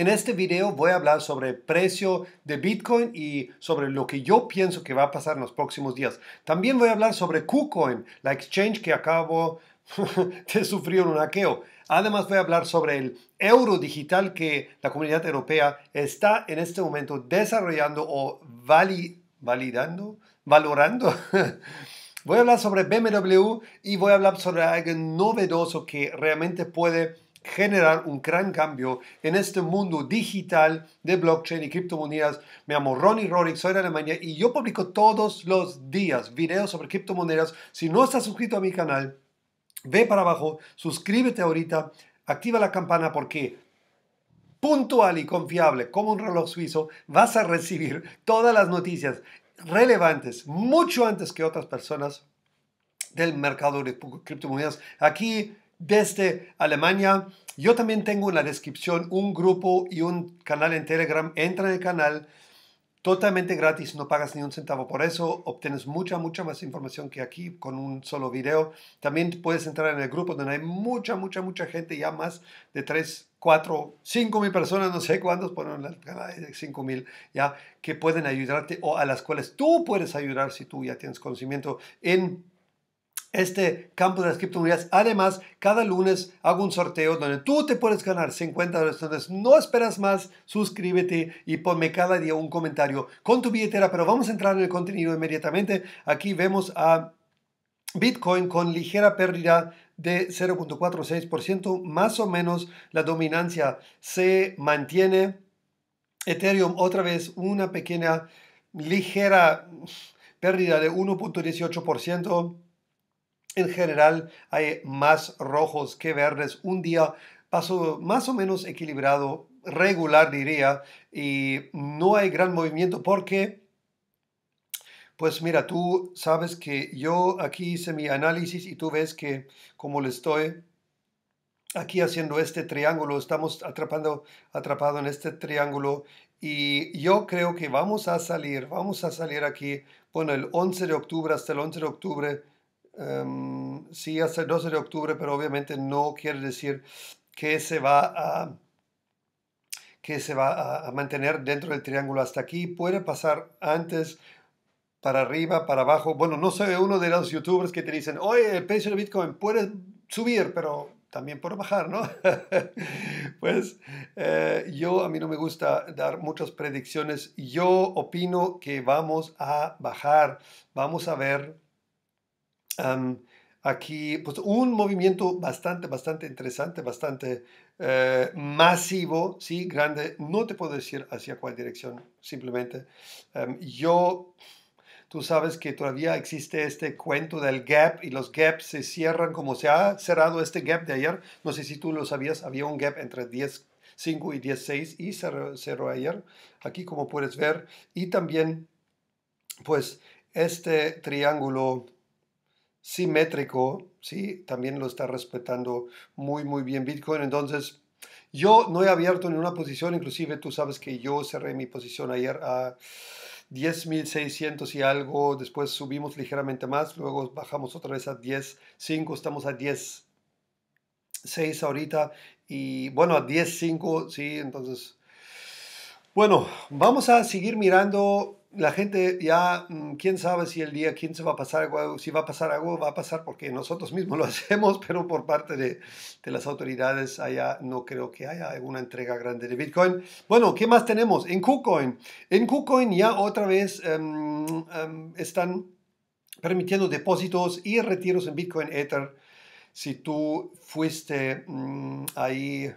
En este video voy a hablar sobre el precio de Bitcoin y sobre lo que yo pienso que va a pasar en los próximos días. También voy a hablar sobre KuCoin, la exchange que acabo de sufrir un hackeo. Además voy a hablar sobre el euro digital que la comunidad europea está en este momento desarrollando o validando, valorando. voy a hablar sobre BMW y voy a hablar sobre algo novedoso que realmente puede generar un gran cambio en este mundo digital de blockchain y criptomonedas. Me llamo Ronnie Rorick, soy de Alemania y yo publico todos los días videos sobre criptomonedas. Si no estás suscrito a mi canal, ve para abajo, suscríbete ahorita, activa la campana porque puntual y confiable como un reloj suizo vas a recibir todas las noticias relevantes mucho antes que otras personas del mercado de criptomonedas. Aquí desde Alemania. Yo también tengo en la descripción un grupo y un canal en Telegram. Entra en el canal totalmente gratis, no pagas ni un centavo por eso, obtienes mucha, mucha más información que aquí con un solo video. También puedes entrar en el grupo donde hay mucha, mucha, mucha gente, ya más de 3, 4, 5 mil personas, no sé cuántos ponen el canal, 5 mil, ya, que pueden ayudarte o a las cuales tú puedes ayudar si tú ya tienes conocimiento en este campo de las criptomonedas. Además, cada lunes hago un sorteo donde tú te puedes ganar 50 dólares. Entonces, no esperas más, suscríbete y ponme cada día un comentario con tu billetera. Pero vamos a entrar en el contenido inmediatamente. Aquí vemos a Bitcoin con ligera pérdida de 0.46%, más o menos la dominancia se mantiene. Ethereum otra vez una pequeña, ligera pérdida de 1.18%. En general hay más rojos que verdes. Un día paso más o menos equilibrado, regular diría, y no hay gran movimiento porque, pues mira, tú sabes que yo aquí hice mi análisis y tú ves que como le estoy aquí haciendo este triángulo, estamos atrapando, atrapado en este triángulo y yo creo que vamos a salir, vamos a salir aquí, bueno, el 11 de octubre hasta el 11 de octubre Em, sí hasta el 12 de octubre, pero obviamente no quiere decir que se va a que se va a, mantener dentro del triángulo hasta aquí. Puede pasar antes, para arriba, para abajo. Bueno, no soy uno de los youtubers que te dicen, oye, el precio de Bitcoin puede subir, pero también puede bajar, ¿no? pues eh, yo a mí no me gusta dar muchas predicciones. Yo opino que vamos a bajar. Vamos a ver aquí, pues un movimiento bastante, bastante interesante, bastante eh, masivo, sí, grande. No te puedo decir hacia cuál dirección, simplemente. Em, yo, tú sabes que todavía existe este cuento del gap y los gaps se cierran como se ha cerrado este gap de ayer. No sé si tú lo sabías, había un gap entre 10. 5 y 16 y cerró ayer, aquí como puedes ver, y también pues este triángulo simétrico, ¿sí? También lo está respetando muy, muy bien Bitcoin. Entonces, yo no he abierto ninguna posición, inclusive tú sabes que yo cerré mi posición ayer a 10.600 y algo, después subimos ligeramente más, luego bajamos otra vez a 10.5, estamos a 10.6 ahorita y bueno, a 10.5, sí, entonces... Bueno, vamos a seguir mirando la gente ya, mm, quién sabe si el día 15 va a pasar algo, si va a pasar algo, va a pasar porque nosotros mismos lo hacemos, pero por parte de, las autoridades allá no creo que haya alguna entrega grande de Bitcoin. Bueno, ¿qué más tenemos? En KuCoin. En KuCoin ya otra vez em, em, están permitiendo depósitos y retiros en Bitcoin Ether. Si tú fuiste mm, ahí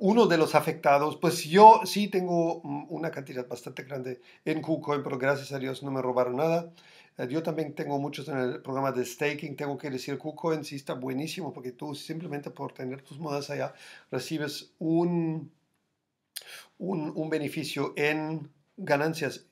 uno de los afectados, pues yo sí tengo una cantidad bastante grande en KuCoin, pero gracias a Dios no me robaron nada. Eh, yo también tengo muchos en el programa de staking. Tengo que decir, KuCoin sí está buenísimo porque tú simplemente por tener tus monedas allá recibes un, un, un beneficio en ganancias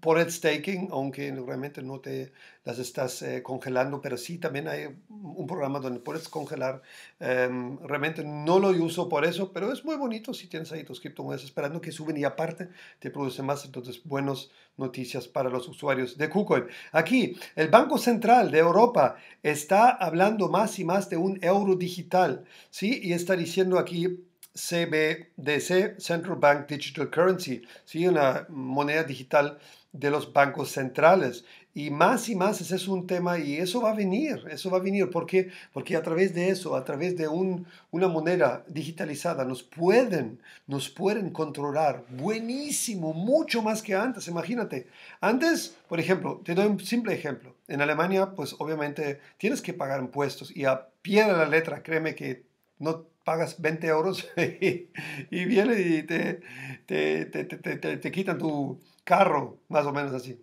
por el staking, aunque realmente no te las estás eh, congelando, pero sí también hay un programa donde puedes congelar. Em, realmente no lo uso por eso, pero es muy bonito si tienes ahí tus criptomonedas esperando que suben y aparte te produce más. Entonces, buenas noticias para los usuarios de KuCoin. Aquí, el Banco Central de Europa está hablando más y más de un euro digital, ¿sí? Y está diciendo aquí CBDC, Central Bank Digital Currency, ¿sí? una moneda digital de los bancos centrales. Y más y más ese es un tema y eso va a venir, eso va a venir. ¿Por qué? Porque a través de eso, a través de un, una moneda digitalizada, nos pueden, nos pueden controlar buenísimo, mucho más que antes. Imagínate, antes, por ejemplo, te doy un simple ejemplo. En Alemania, pues obviamente tienes que pagar impuestos y a pie de la letra, créeme que no pagas 20 euros y, viene y te, te, te, te, quitan tu carro, más o menos así.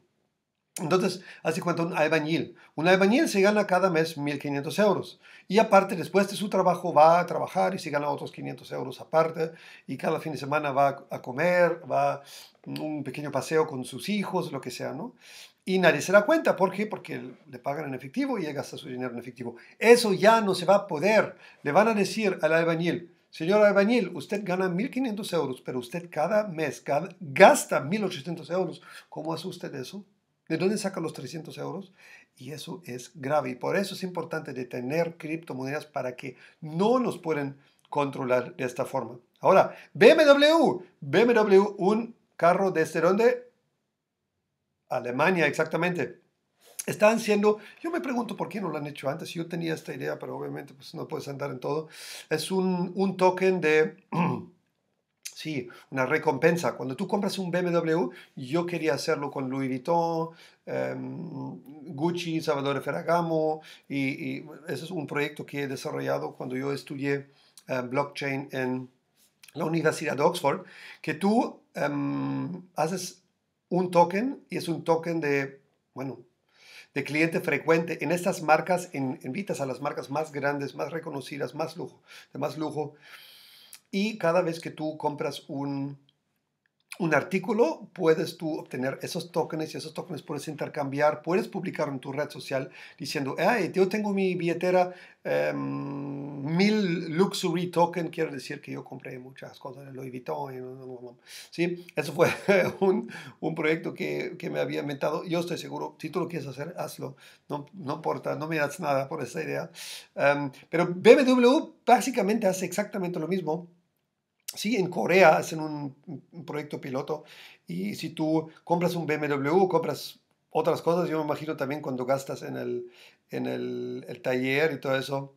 Entonces, así cuenta un albañil. Un albañil se gana cada mes 1.500 euros. Y aparte, después de su trabajo, va a trabajar y se gana otros 500 euros aparte. Y cada fin de semana va a comer, va a un pequeño paseo con sus hijos, lo que sea, ¿no? Y nadie se da cuenta. ¿Por qué? Porque le pagan en efectivo y gasta su dinero en efectivo. Eso ya no se va a poder. Le van a decir al albañil, señor albañil, usted gana 1.500 euros, pero usted cada mes gasta 1.800 euros. ¿Cómo hace usted eso? ¿De dónde saca los 300 euros? Y eso es grave. Y por eso es importante detener criptomonedas para que no nos puedan controlar de esta forma. Ahora, BMW. BMW, un carro de desde donde Alemania, exactamente. Están siendo, yo me pregunto por qué no lo han hecho antes, yo tenía esta idea, pero obviamente pues no puedes andar en todo. Es un, un token de, sí, una recompensa. Cuando tú compras un BMW, yo quería hacerlo con Louis Vuitton, em, Gucci, Salvador Ferragamo, y, ese es un proyecto que he desarrollado cuando yo estudié em, blockchain en la Universidad de Oxford, que tú em, haces un token y es un token de, bueno, de cliente frecuente en estas marcas, en, invitas a las marcas más grandes, más reconocidas, más lujo, de más lujo. Y cada vez que tú compras un, un artículo, puedes tú obtener esos tokens y esos tokens puedes intercambiar, puedes publicar en tu red social diciendo, yo tengo mi billetera em, mil luxury token, quiere decir que yo compré muchas cosas lo evitó. ¿sí? Eso fue un, un proyecto que, me había inventado. Yo estoy seguro, si tú lo quieres hacer, hazlo. No, no importa, no me das nada por esa idea. Em, pero BMW básicamente hace exactamente lo mismo Sí, en Corea hacen un, proyecto piloto y si tú compras un BMW, compras otras cosas, yo me imagino también cuando gastas en el, en el, taller y todo eso,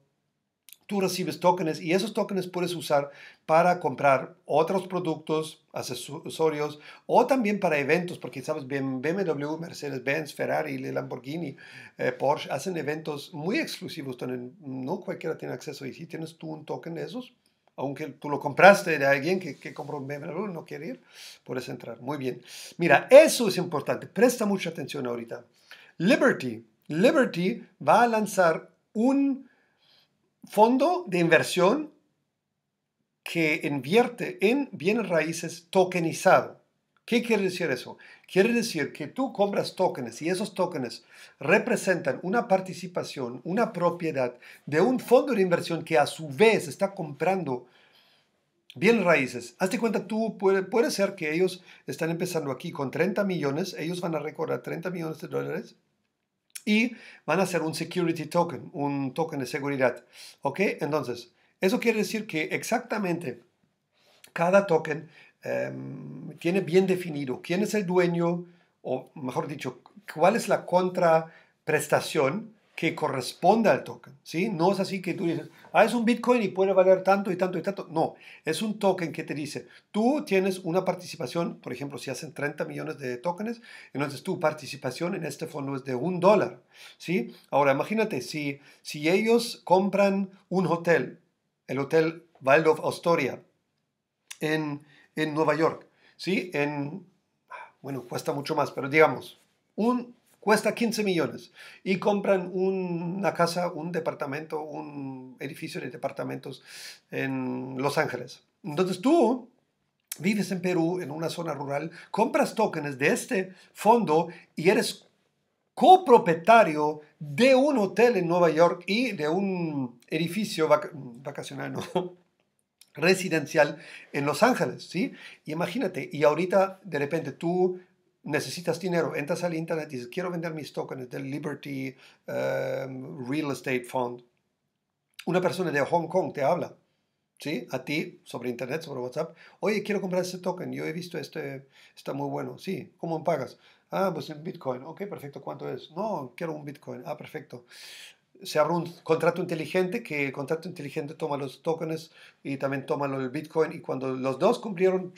tú recibes tokens y esos tokens puedes usar para comprar otros productos, accesorios o también para eventos, porque sabes, BMW, Mercedes-Benz, Ferrari, Lamborghini, eh, Porsche hacen eventos muy exclusivos, tienen no cualquiera tiene acceso y si tienes tú un token de esos, aunque tú lo compraste de alguien que, compró un BMW no quiere ir, puedes entrar. Muy bien. Mira, eso es importante. Presta mucha atención ahorita. Liberty. Liberty va a lanzar un fondo de inversión que invierte en bienes raíces tokenizado. ¿Qué quiere decir eso? Quiere decir que tú compras tokens y esos tokens representan una participación, una propiedad de un fondo de inversión que a su vez está comprando bien raíces. Hazte cuenta, tú puede, puede ser que ellos están empezando aquí con 30 millones, ellos van a recorrer 30 millones de dólares y van a hacer un security token, un token de seguridad. ¿Ok? Entonces, eso quiere decir que exactamente cada token Em, tiene bien definido quién es el dueño, o mejor dicho, cuál es la contraprestación que corresponde al token. ¿sí? No es así que tú dices, ah, es un Bitcoin y puede valer tanto y tanto y tanto. No, es un token que te dice, tú tienes una participación, por ejemplo, si hacen 30 millones de tokens, entonces tu participación en este fondo es de un dólar. ¿sí? Ahora, imagínate, si, si ellos compran un hotel, el hotel Waldorf Astoria, en, en Nueva York, ¿sí? En, ah, bueno, cuesta mucho más, pero digamos, un, cuesta 15 millones y compran una casa, un departamento, un edificio de departamentos en Los Ángeles. Entonces tú vives en Perú, en una zona rural, compras tokens de este fondo y eres copropietario de un hotel en Nueva York y de un edificio vacacional, ¿no? residencial en Los Ángeles, ¿sí? Imagínate, y ahorita de repente tú necesitas dinero, entras al internet y dices, quiero vender mis tokens del Liberty em, Real Estate Fund. Una persona de Hong Kong te habla, ¿sí? A ti, sobre internet, sobre WhatsApp. Oye, quiero comprar ese token, yo he visto este, está muy bueno. Sí, ¿cómo pagas? Ah, pues en Bitcoin. Ok, perfecto, ¿cuánto es? No, quiero un Bitcoin. Ah, perfecto se abre un contrato inteligente que el contrato inteligente toma los tokens y también toma el Bitcoin y cuando los dos cumplieron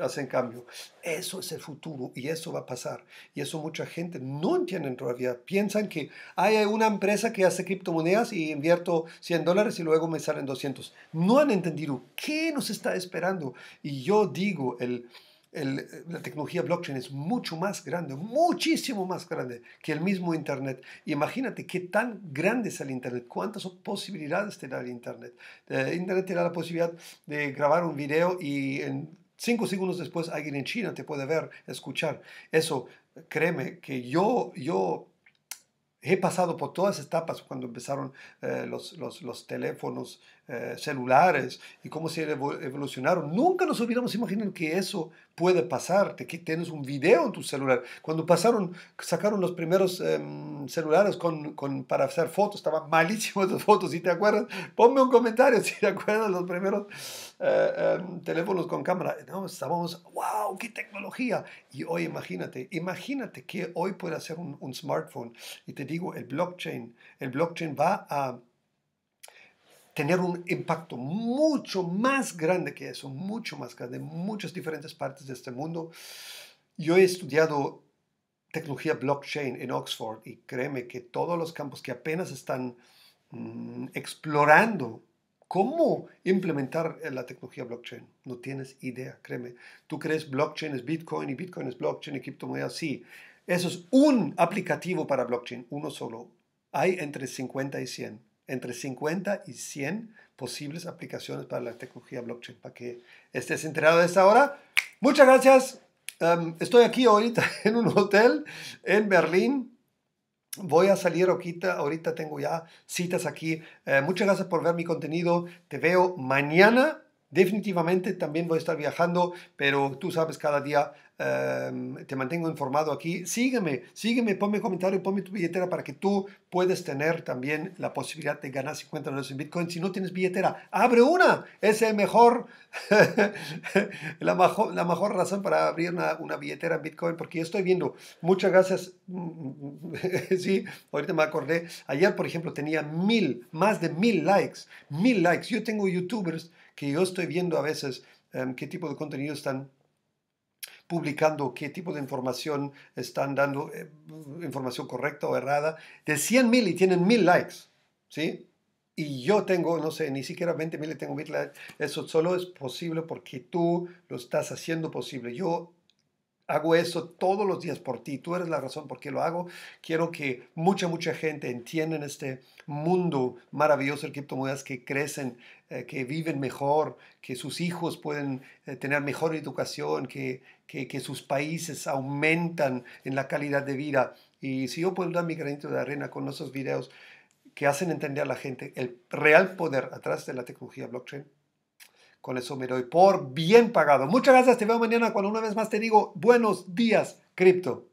hacen cambio. Eso es el futuro y eso va a pasar. Y eso mucha gente no entiende todavía. Piensan que hay una empresa que hace criptomonedas y invierto 100 dólares y luego me salen 200. No han entendido qué nos está esperando. Y yo digo, el eh, la tecnología blockchain es mucho más grande, muchísimo más grande que el mismo Internet. Imagínate qué tan grande es el Internet, cuántas posibilidades te da el Internet. Eh, Internet te da la posibilidad de grabar un video y en cinco segundos después alguien en China te puede ver, escuchar. Eso, créeme, que yo, yo he pasado por todas las etapas cuando empezaron eh, los, los, los, teléfonos eh, celulares y cómo se evolucionaron. Nunca nos hubiéramos imaginado que eso puede pasar, que tienes un video en tu celular. Cuando pasaron, sacaron los primeros em, celulares con, para hacer fotos, estaban malísimos las fotos, si te acuerdas, ponme un comentario si te acuerdas los primeros eh, em, teléfonos con cámara. estábamos, wow, qué tecnología. Y hoy imagínate, imagínate que hoy puede hacer un smartphone. Y te digo, el blockchain, el blockchain va a tener un impacto mucho más grande que eso, mucho más grande, en muchas diferentes partes de este mundo. Yo he estudiado tecnología blockchain en Oxford y créeme que todos los campos que apenas están mm, explorando cómo implementar eh, la tecnología blockchain, no tienes idea, créeme. Tú crees blockchain es Bitcoin y Bitcoin es blockchain y criptomonedas, sí. Eso es un aplicativo para blockchain, uno solo. Hay entre 50 y 100 entre 50 y 100 posibles aplicaciones para la tecnología blockchain, para que estés enterado de esta hora. Muchas gracias. Em, estoy aquí ahorita en un hotel en Berlín. Voy a salir ahorita, ahorita tengo ya citas aquí. Eh, muchas gracias por ver mi contenido. Te veo mañana Definitivamente también voy a estar viajando, pero tú sabes, cada día em, te mantengo informado aquí. Sígueme, sígueme, ponme comentario, ponme tu billetera para que tú puedes tener también la posibilidad de ganar 50 dólares en Bitcoin. Si no tienes billetera, abre una. Es el mejor, la, mejor la mejor razón para abrir una, una billetera en Bitcoin, porque estoy viendo, muchas gracias. sí, ahorita me acordé. Ayer, por ejemplo, tenía mil, más de mil likes. Mil likes. Yo tengo youtubers que yo estoy viendo a veces em, qué tipo de contenido están publicando, qué tipo de información están dando, eh, información correcta o errada, de 100 mil y tienen mil likes, ¿sí? Y yo tengo, no sé, ni siquiera 20 mil y tengo mil likes. Eso solo es posible porque tú lo estás haciendo posible. Yo hago eso todos los días por ti, tú eres la razón por qué lo hago. Quiero que mucha, mucha gente entienda en este mundo maravilloso de criptomonedas que crecen, eh, que viven mejor, que sus hijos pueden eh, tener mejor educación, que, que sus países aumentan en la calidad de vida. Y si yo puedo dar mi granito de arena con esos videos que hacen entender a la gente el real poder atrás de la tecnología blockchain, con eso me doy por bien pagado. Muchas gracias, te veo mañana cuando una vez más te digo buenos días, cripto.